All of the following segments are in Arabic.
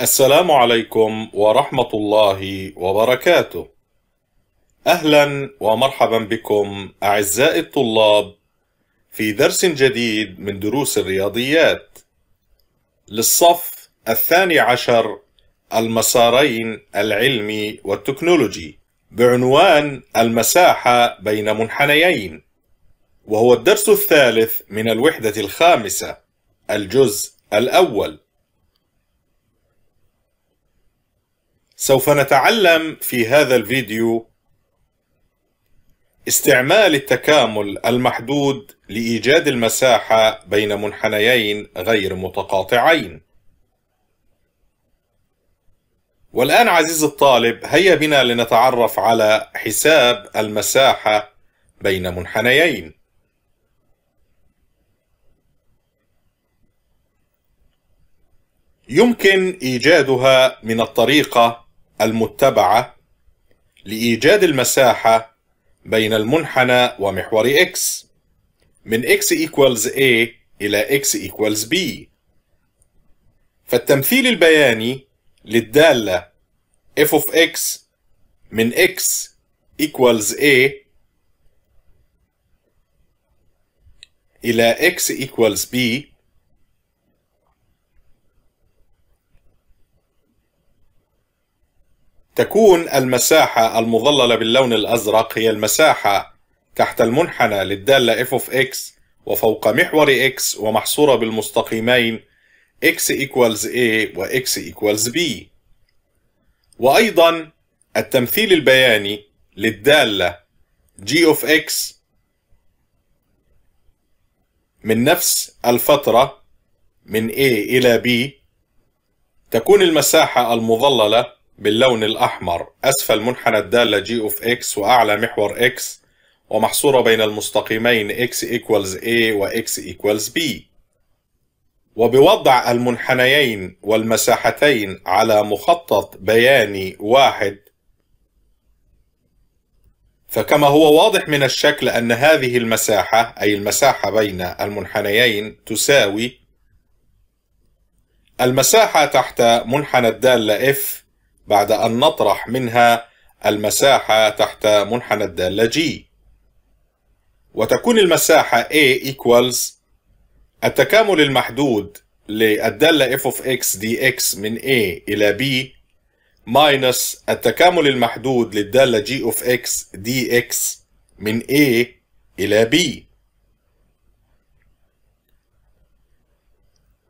السلام عليكم ورحمة الله وبركاته. أهلا ومرحبا بكم أعزائي الطلاب في درس جديد من دروس الرياضيات للصف الثاني عشر المسارين العلمي والتكنولوجي بعنوان المساحة بين منحنيين وهو الدرس الثالث من الوحدة الخامسة الجزء الأول سوف نتعلم في هذا الفيديو استعمال التكامل المحدود لإيجاد المساحة بين منحنيين غير متقاطعين والآن عزيز الطالب هيا بنا لنتعرف على حساب المساحة بين منحنيين يمكن إيجادها من الطريقة المتبعة لإيجاد المساحة بين المنحنى ومحور x من x equals a إلى x equals b فالتمثيل البياني للدالة f of x من x equals a إلى x equals b تكون المساحة المظللة باللون الأزرق هي المساحة تحت المنحنى للدالة f of x وفوق محور x ومحصورة بالمستقيمين x equals a و x equals b وأيضا التمثيل البياني للدالة g of x من نفس الفترة من A إلى B تكون المساحة المظللة باللون الأحمر أسفل منحنى الدالة جي أوف إكس وأعلى محور إكس ومحصورة بين المستقيمين x equals a و x equals b وبوضع المنحنيين والمساحتين على مخطط بياني واحد فكما هو واضح من الشكل أن هذه المساحة أي المساحة بين المنحنيين تساوي المساحة تحت منحنى الدالة F بعد أن نطرح منها المساحة تحت منحنى الدالة G وتكون المساحة A equals التكامل المحدود للدالة f of x dx من A إلى B ماينس التكامل المحدود للدالة g of x dx من A إلى B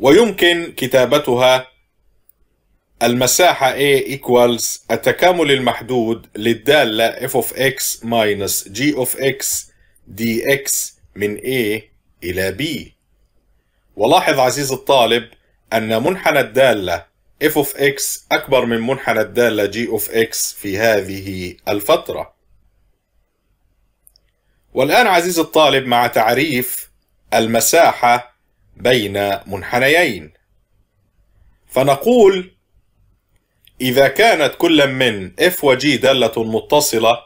ويمكن كتابتها المساحة A equals التكامل المحدود للدالة f of x minus g of x dx من A إلى B ولاحظ عزيزي الطالب أن منحنى الدالة f of x أكبر من منحنى الدالة g of x في هذه الفترة والآن عزيزي الطالب مع تعريف المساحة بين منحنيين فنقول إذا كانت كل من f و g دالة متصلة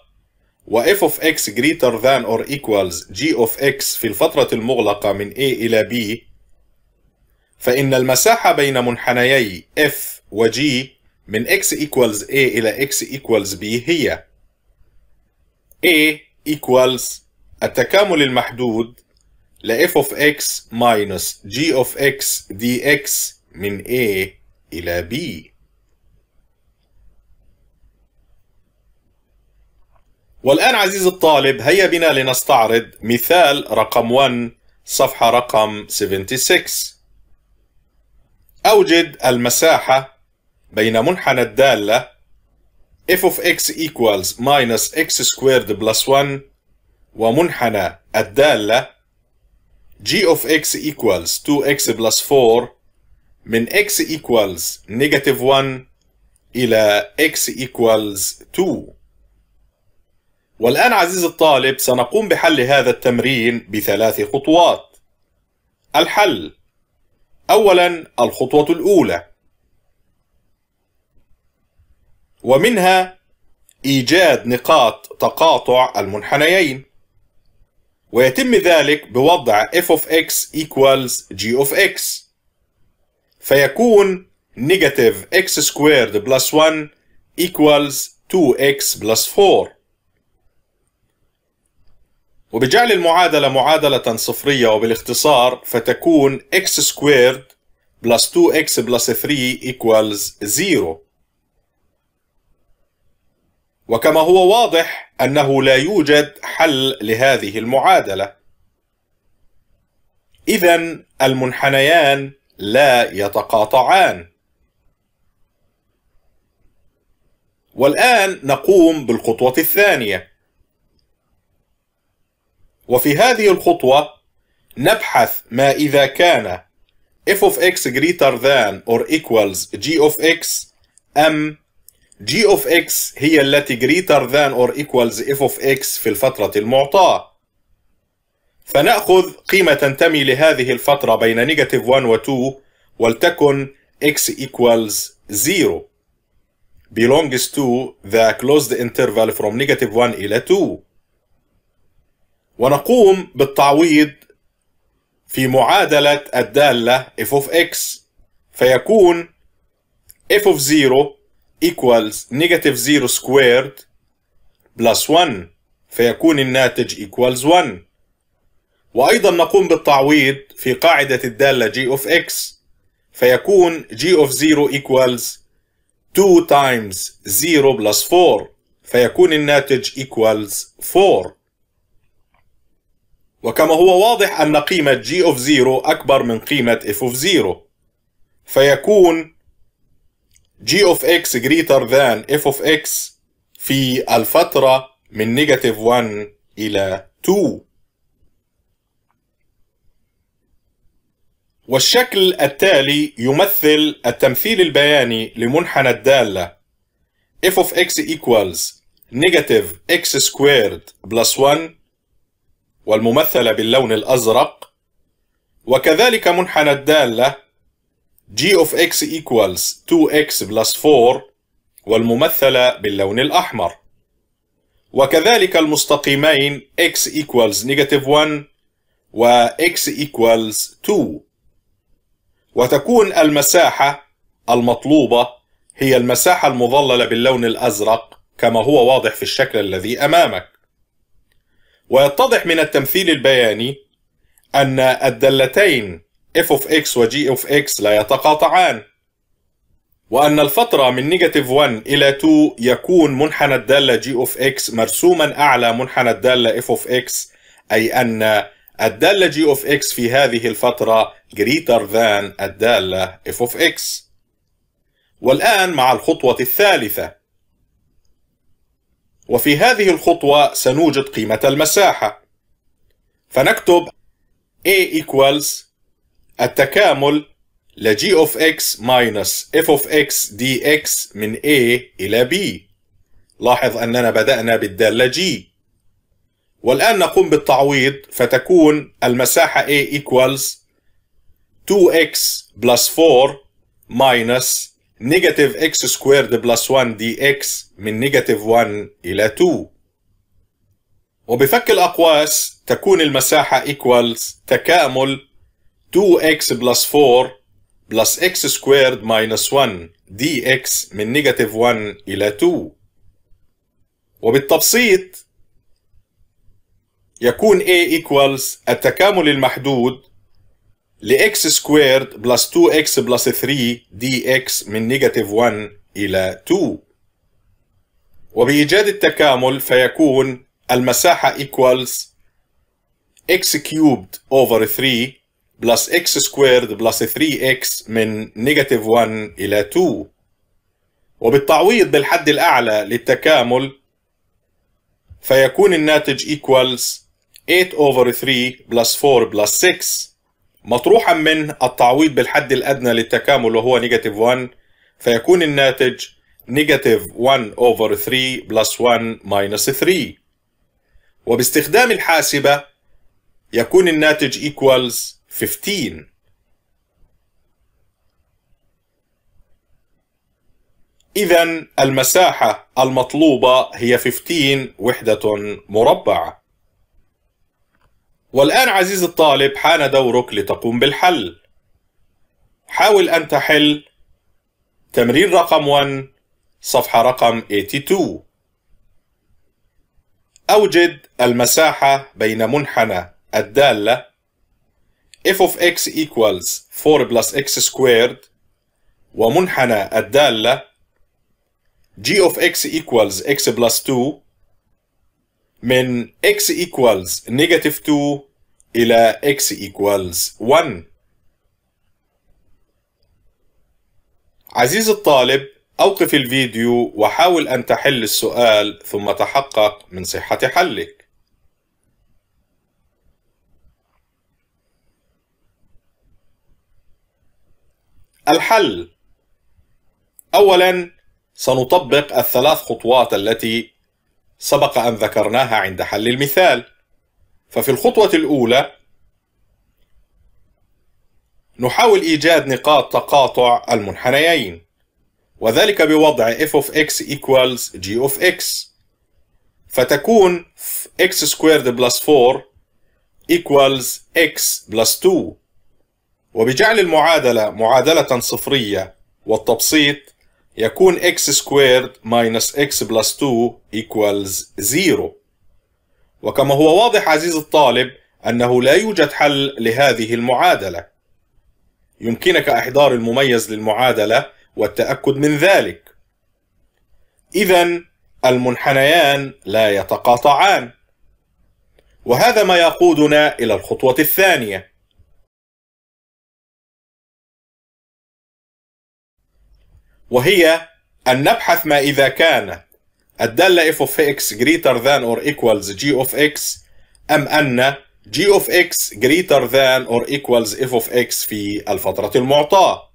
و f of x greater than or equals g of x في الفترة المغلقة من a إلى b فإن المساحة بين منحنيي f و g من x equals a إلى x equals b هي a equals التكامل المحدود ل f of x minus g of x dx من a إلى b والآن عزيزي الطالب هيا بنا لنستعرض مثال رقم 1 صفحة رقم 76 أوجد المساحة بين منحنى الدالة f of x equals minus x squared plus 1 ومنحنى الدالة g of x equals 2x plus 4 من x equals negative 1 إلى x equals 2 والآن عزيزي الطالب سنقوم بحل هذا التمرين بثلاث خطوات الحل أولا الخطوة الأولى ومنها إيجاد نقاط تقاطع المنحنيين ويتم ذلك بوضع f of x equals g of x فيكون negative x squared plus 1 equals 2x plus 4 وبجعل المعادلة معادلة صفرية وبالاختصار فتكون x squared plus 2x plus 3 equals 0 وكما هو واضح أنه لا يوجد حل لهذه المعادلة إذا المنحنيان لا يتقاطعان والآن نقوم بالخطوة الثانية وفي هذه الخطوة نبحث ما إذا كان f of x greater than or equals g of x أم g of x هي التي greater than or equals f of x في الفترة المعطاة فنأخذ قيمة تنتمي لهذه الفترة بين negative 1 و 2 ولتكن x equals 0 belongs to the closed interval from negative 1 إلى 2 ونقوم بالتعويض في معادلة الدالة f of x فيكون f of 0 equals negative 0 squared plus 1 فيكون الناتج equals 1 وأيضا نقوم بالتعويض في قاعدة الدالة g of x فيكون g of 0 equals 2 times 0 plus 4 فيكون الناتج equals 4 وكما هو واضح أن قيمة g of 0 أكبر من قيمة f of 0 فيكون g of x greater than f of x في الفترة من negative 1 إلى 2 والشكل التالي يمثل التمثيل البياني لمنحنى الدالة f of x equals negative x squared plus 1 والممثلة باللون الأزرق وكذلك منحنى الدالة g of x equals 2x plus 4 والممثلة باللون الأحمر وكذلك المستقيمين x equals negative 1 و x equals 2 وتكون المساحة المطلوبة هي المساحة المظللة باللون الأزرق كما هو واضح في الشكل الذي أمامك ويتضح من التمثيل البياني أن الدالتين f of x و g of x لا يتقاطعان وأن الفترة من نيجاتيف 1 إلى 2 يكون منحنى الدالة g of x مرسوما أعلى منحنى الدالة f of x أي أن الدالة g of x في هذه الفترة greater than الدالة f of x والآن مع الخطوة الثالثة وفي هذه الخطوة سنوجد قيمة المساحة فنكتب A equals التكامل ل g of x minus f of x dx من A إلى B لاحظ أننا بدأنا بالدالة g والآن نقوم بالتعويض فتكون المساحة A equals 2x plus 4 minus نيجاتيف اكس سكويرد بلس 1 دي اكس من نيجاتيف 1 إلى 2 وبفك الأقواس تكون المساحة equals تكامل 2x بلس 4 بلس x سكويرد minus 1 dx من نيجاتيف 1 إلى 2 وبالتبسيط يكون a equals التكامل المحدود x squared plus 2 x plus 3 dx من نيجاتيف 1 إلى 2 وبإيجاد التكامل فيكون المساحة equals x cubed over 3 plus x squared plus 3x من نيجاتيف 1 إلى 2 وبالتعويض بالحد الأعلى للتكامل فيكون الناتج equals 8 over 3 plus 4 plus 6 مطروحا من التعويض بالحد الأدنى للتكامل وهو نيجاتيف 1 فيكون الناتج نيجاتيف 1 over 3 plus 1 minus 3 وباستخدام الحاسبة يكون الناتج equals 15 إذا المساحة المطلوبة هي 15 وحدة مربعة والآن عزيزي الطالب حان دورك لتقوم بالحل حاول أن تحل تمرين رقم 1 صفحة رقم 82 أوجد المساحة بين منحنى الدالة f of x equals 4 plus x squared ومنحنى الدالة g of x equals x plus 2 من x equals negative 2 إلى x equals 1 عزيزي الطالب أوقف الفيديو وحاول أن تحل السؤال ثم تحقق من صحة حلك الحل أولا سنطبق الثلاث خطوات التي سبق أن ذكرناها عند حل المثال ففي الخطوة الأولى نحاول إيجاد نقاط تقاطع المنحنيين وذلك بوضع f of x equals g of x فتكون x squared plus 4 equals x plus 2 وبجعل المعادلة معادلة صفرية والتبسيط يكون x squared minus x plus 2 equals 0 وكما هو واضح عزيزي الطالب أنه لا يوجد حل لهذه المعادلة يمكنك إحضار المميز للمعادلة والتأكد من ذلك إذا المنحنيان لا يتقاطعان وهذا ما يقودنا إلى الخطوة الثانية وهي أن نبحث ما إذا كان الدالة f of x greater than or equals g of x أم أن g of x greater than or equals f of x في الفترة المعطاة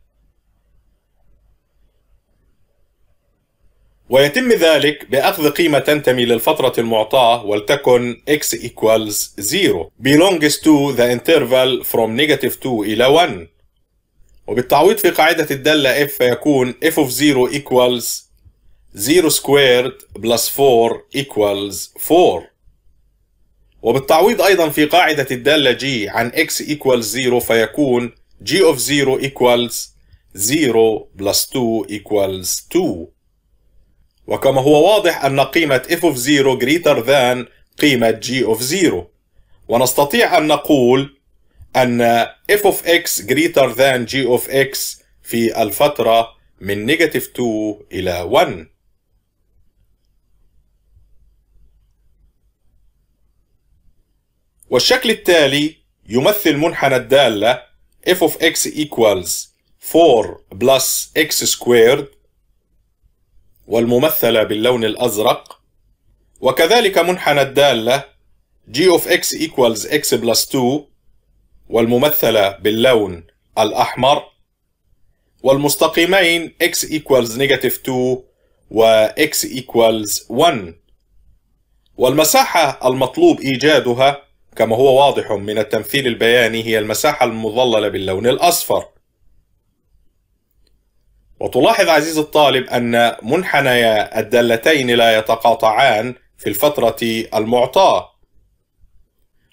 ويتم ذلك بأخذ قيمة تنتمي للفترة المعطاة ولتكن x equals 0 belongs to the interval from negative 2 إلى 1 وبالتعويض في قاعدة الدالة f فيكون f of 0 equals 0 squared plus 4 equals 4 وبالتعويض أيضا في قاعدة الدالة g عن x equals 0 فيكون g of 0 equals 0 plus 2 equals 2 وكما هو واضح أن قيمة f of 0 greater than قيمة g of 0 ونستطيع أن نقول أن f of x greater than g of x في الفترة من negative 2 إلى 1 والشكل التالي يمثل منحنى الدالة f of x equals 4 plus x squared والممثلة باللون الأزرق وكذلك منحنى الدالة g of x equals x plus 2 والممثلة باللون الأحمر والمستقيمين x equals negative 2 و x equals 1 والمساحة المطلوب إيجادها كما هو واضح من التمثيل البياني هي المساحة المظللة باللون الأصفر وتلاحظ عزيزي الطالب أن منحنيا الدالتين لا يتقاطعان في الفترة المعطاة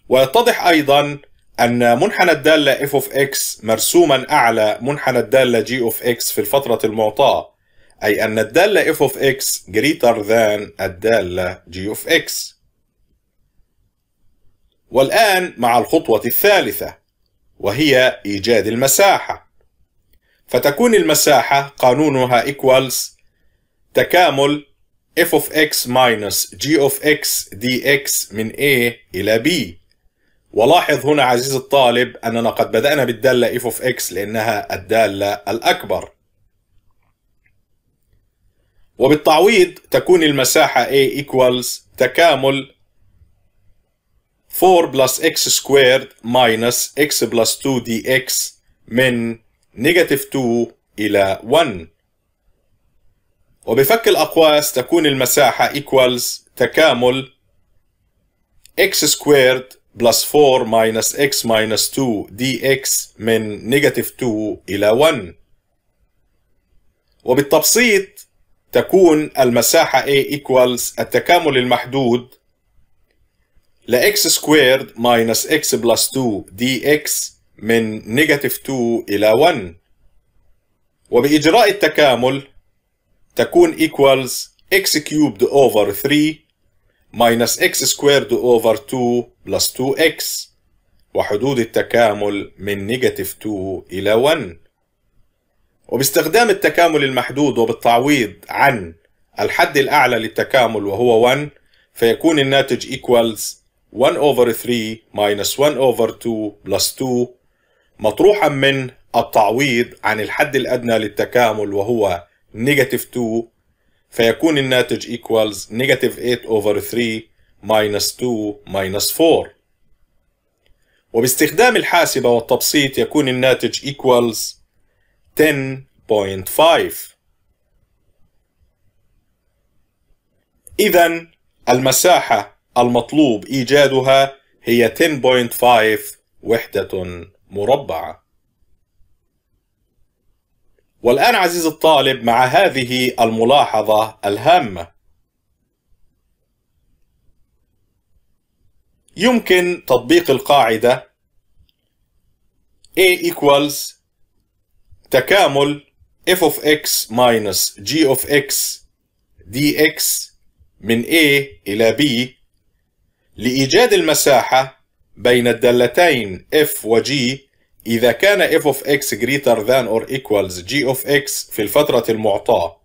ويتضح أيضا أن منحنى الدالة f of x مرسوما أعلى منحنى الدالة g of x في الفترة المعطاة أي أن الدالة f of x greater than الدالة g of x والآن مع الخطوة الثالثة وهي إيجاد المساحة فتكون المساحة قانونها equals تكامل f of x minus g of x dx من a إلى b ولاحظ هنا عزيزي الطالب أننا قد بدأنا بالدالة f of x لأنها الدالة الأكبر وبالتعويض تكون المساحة A equals تكامل 4 plus x squared minus x plus 2 dx من negative 2 إلى 1 وبفك الأقواس تكون المساحة equals تكامل x squared بلس 4 ماينس x ماينس 2 دي x من نيجاتيف 2 إلى 1 وبالتبسيط تكون المساحة A equals التكامل المحدود ل x squared minus x plus 2 dx من نيجاتيف 2 إلى 1 وبإجراء التكامل تكون equals x cubed over 3 ماينس اكس سكويرد اوفر 2 بلس 2 اكس وحدود التكامل من نيجاتيف 2 إلى 1 وباستخدام التكامل المحدود وبالتعويض عن الحد الأعلى للتكامل وهو 1 فيكون الناتج equals 1 over 3 minus 1 over 2 plus 2 مطروحا من التعويض عن الحد الأدنى للتكامل وهو نيجاتيف 2 فيكون الناتج equals negative 8 over 3 minus 2 minus 4 وباستخدام الحاسبة والتبسيط يكون الناتج equals 10.5 إذا المساحة المطلوب إيجادها هي 10.5 وحدة مربعة والآن عزيزي الطالب مع هذه الملاحظة الهامة يمكن تطبيق القاعدة A equals تكامل f of x minus g of x dx من A إلى B لإيجاد المساحة بين الدالتين f و g إذا كان f of x greater than or equals g of x في الفترة المعطاة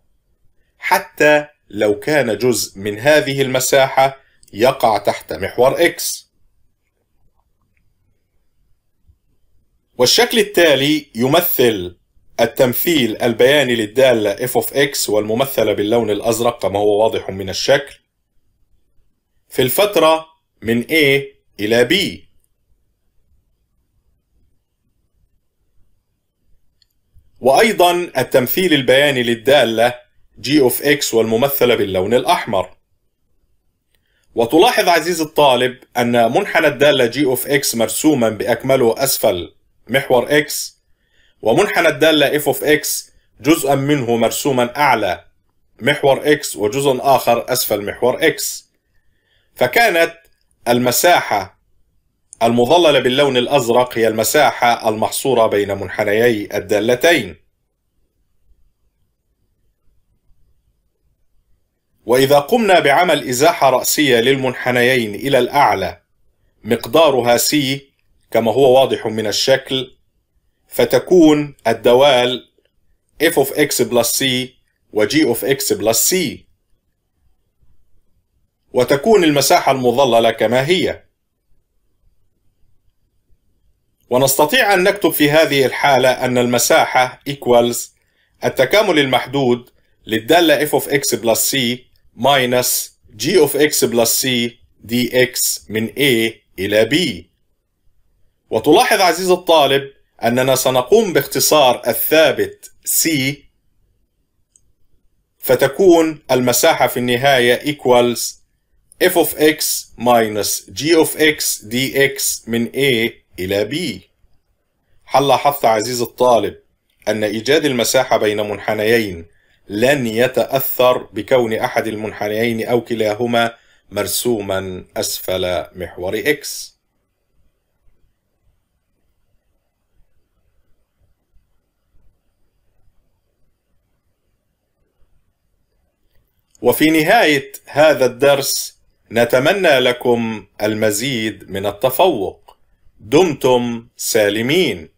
حتى لو كان جزء من هذه المساحة يقع تحت محور x والشكل التالي يمثل التمثيل البياني للدالة f of x والممثلة باللون الأزرق كما هو واضح من الشكل في الفترة من A إلى B وأيضا التمثيل البياني للدالة g of x والممثلة باللون الأحمر وتلاحظ عزيزي الطالب أن منحنى الدالة g of x مرسوما بأكمله أسفل محور x ومنحنى الدالة f of x جزءا منه مرسوما أعلى محور x وجزء آخر أسفل محور x فكانت المساحة المظللة باللون الأزرق هي المساحة المحصورة بين منحنيي الدالتين وإذا قمنا بعمل إزاحة رأسية للمنحنيين إلى الأعلى مقدارها C كما هو واضح من الشكل فتكون الدوال f of x plus c و g of x plus c وتكون المساحة المظللة كما هي ونستطيع أن نكتب في هذه الحالة أن المساحة equals التكامل المحدود للدالة f of x plus c minus g of x plus c dx من a إلى b وتلاحظ عزيزي الطالب أننا سنقوم باختصار الثابت c فتكون المساحة في النهاية equals f of x minus g of x dx من a إلى B هل لاحظت عزيز الطالب أن إيجاد المساحة بين منحنيين لن يتأثر بكون أحد المنحنيين أو كلاهما مرسوما أسفل محور X وفي نهاية هذا الدرس نتمنى لكم المزيد من التفوق دمتم سالمين